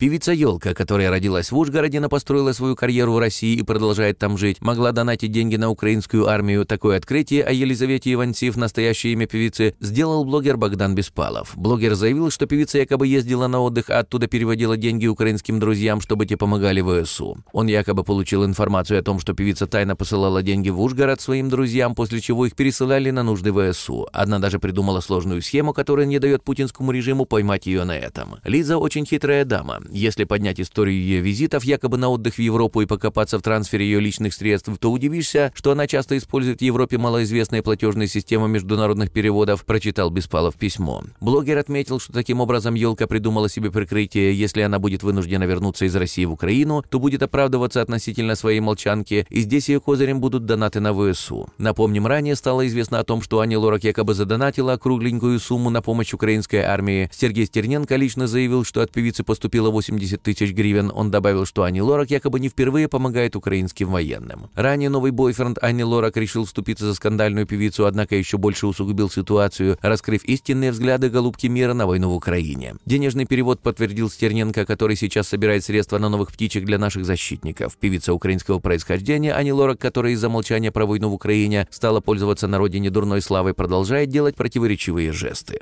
Певица Ёлка, которая родилась в Ужгороде, но построила свою карьеру в России и продолжает там жить, могла донатить деньги на украинскую армию. Такое открытие о Елизавете Ивансив, настоящее имя певицы, сделал блогер Богдан Беспалов. Блогер заявил, что певица якобы ездила на отдых, а оттуда переводила деньги украинским друзьям, чтобы те помогали ВСУ. Он якобы получил информацию о том, что певица тайно посылала деньги в Ужгород своим друзьям, после чего их пересылали на нужды ВСУ. Одна даже придумала сложную схему, которая не дает путинскому режиму поймать ее на этом. Лиза очень хитрая дама. Если поднять историю ее визитов якобы на отдых в Европу и покопаться в трансфере ее личных средств, то удивишься, что она часто использует в Европе малоизвестные платежные системы международных переводов, прочитал Беспалов письмо. Блогер отметил, что таким образом Елка придумала себе прикрытие, если она будет вынуждена вернуться из России в Украину, то будет оправдываться относительно своей молчанки, и здесь ее козырем будут донаты на ВСУ. Напомним, ранее стало известно о том, что Аня Лорак якобы задонатила кругленькую сумму на помощь украинской армии. Сергей Стерненко лично заявил, что от певицы поступило 180 тысяч гривен. Он добавил, что Ани Лорак якобы не впервые помогает украинским военным. Ранее новый бойфренд Ани Лорак решил вступиться за скандальную певицу, однако еще больше усугубил ситуацию, раскрыв истинные взгляды голубки мира на войну в Украине. Денежный перевод подтвердил Стерненко, который сейчас собирает средства на новых птичек для наших защитников. Певица украинского происхождения Ани Лорак, которая из-за молчания про войну в Украине стала пользоваться на родине дурной славой, продолжает делать противоречивые жесты.